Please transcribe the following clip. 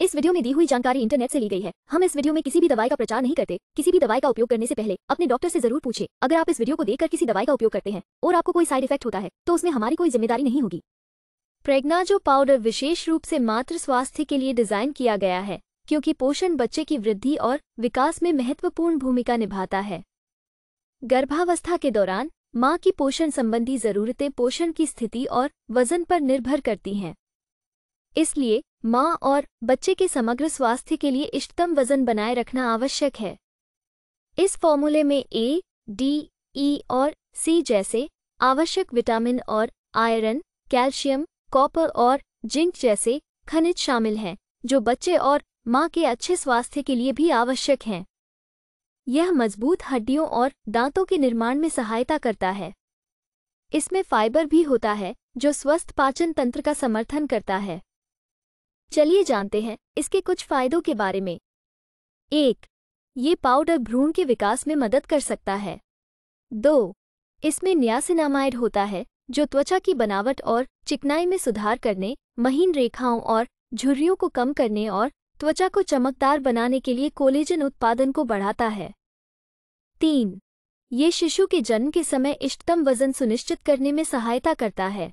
इस वीडियो में दी हुई जानकारी इंटरनेट से ली गई है हम इस वीडियो में किसी भी दवाई का प्रचार नहीं करते किसी भी दवाई का उपयोग करने से पहले अपने डॉक्टर से जरूर पूछे अगर आप इस वीडियो को देखकर किसी दवाई का उपयोग करते हैं और आपको कोई साइड इफेक्ट होता है तो उसमें हमारी कोई जिम्मेदारी नहीं होगी प्रेग्नाजो पाउडर विशेष रूप से मात्र स्वास्थ्य के लिए डिजाइन किया गया है क्योंकि पोषण बच्चे की वृद्धि और विकास में महत्वपूर्ण भूमिका निभाता है गर्भावस्था के दौरान माँ की पोषण संबंधी जरूरतें पोषण की स्थिति और वजन पर निर्भर करती हैं इसलिए माँ और बच्चे के समग्र स्वास्थ्य के लिए इष्टतम वजन बनाए रखना आवश्यक है इस फॉर्मूले में ए डी ई और सी जैसे आवश्यक विटामिन और आयरन कैल्शियम कॉपर और जिंक जैसे खनिज शामिल हैं जो बच्चे और माँ के अच्छे स्वास्थ्य के लिए भी आवश्यक हैं यह मजबूत हड्डियों और दांतों के निर्माण में सहायता करता है इसमें फाइबर भी होता है जो स्वस्थ पाचन तंत्र का समर्थन करता है चलिए जानते हैं इसके कुछ फायदों के बारे में एक ये पाउडर भ्रूण के विकास में मदद कर सकता है दो इसमें न्यासिनामाइड होता है जो त्वचा की बनावट और चिकनाई में सुधार करने महीन रेखाओं और झुर्रियों को कम करने और त्वचा को चमकदार बनाने के लिए कोलेजन उत्पादन को बढ़ाता है तीन ये शिशु के जन्म के समय इष्टतम वजन सुनिश्चित करने में सहायता करता है